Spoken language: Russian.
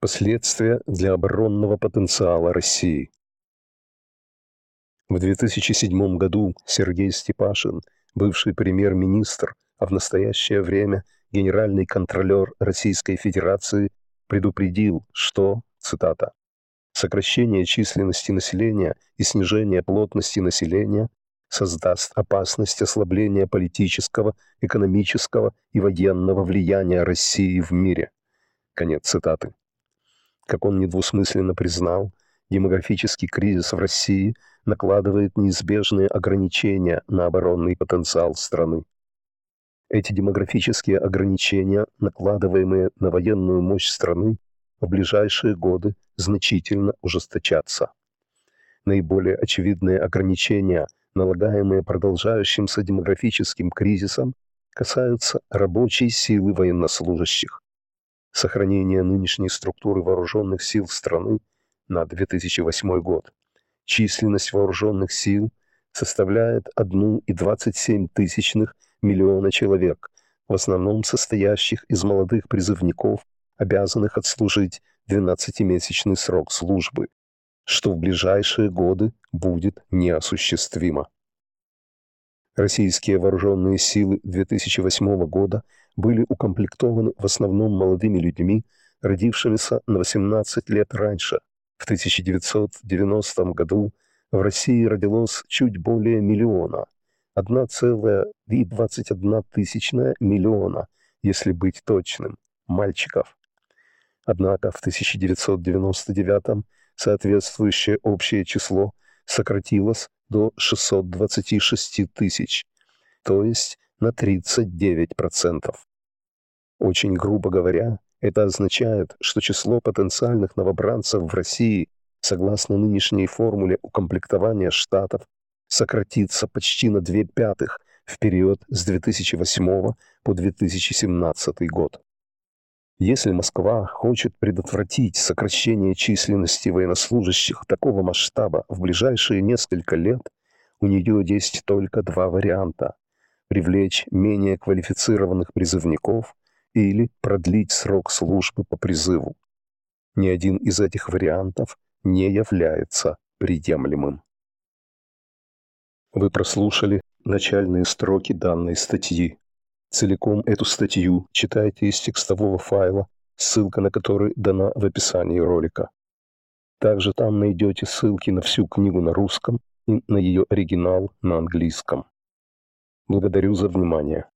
последствия для оборонного потенциала России. В 2007 году Сергей Степашин, бывший премьер-министр, а в настоящее время генеральный контролер Российской Федерации, предупредил, что, цитата, «сокращение численности населения и снижение плотности населения создаст опасность ослабления политического, экономического и военного влияния России в мире». Конец цитаты. Как он недвусмысленно признал, демографический кризис в России накладывает неизбежные ограничения на оборонный потенциал страны. Эти демографические ограничения, накладываемые на военную мощь страны, в ближайшие годы значительно ужесточатся. Наиболее очевидные ограничения, налагаемые продолжающимся демографическим кризисом, касаются рабочей силы военнослужащих, сохранения нынешней структуры вооруженных сил страны на 2008 год. Численность вооруженных сил составляет 1,27 миллиона человек, в основном состоящих из молодых призывников, обязанных отслужить 12-месячный срок службы, что в ближайшие годы будет неосуществимо. Российские вооруженные силы 2008 года были укомплектованы в основном молодыми людьми, родившимися на 18 лет раньше. В 1990 году в России родилось чуть более миллиона, 1,21 миллиона, если быть точным, мальчиков. Однако в 1999 соответствующее общее число сократилось до 626 тысяч, то есть на 39%. Очень грубо говоря, это означает, что число потенциальных новобранцев в России, согласно нынешней формуле укомплектования штатов, сократится почти на две пятых в период с 2008 по 2017 год. Если Москва хочет предотвратить сокращение численности военнослужащих такого масштаба в ближайшие несколько лет, у нее есть только два варианта – привлечь менее квалифицированных призывников или продлить срок службы по призыву. Ни один из этих вариантов не является приемлемым. Вы прослушали начальные строки данной статьи. Целиком эту статью читайте из текстового файла, ссылка на который дана в описании ролика. Также там найдете ссылки на всю книгу на русском и на ее оригинал на английском. Благодарю за внимание.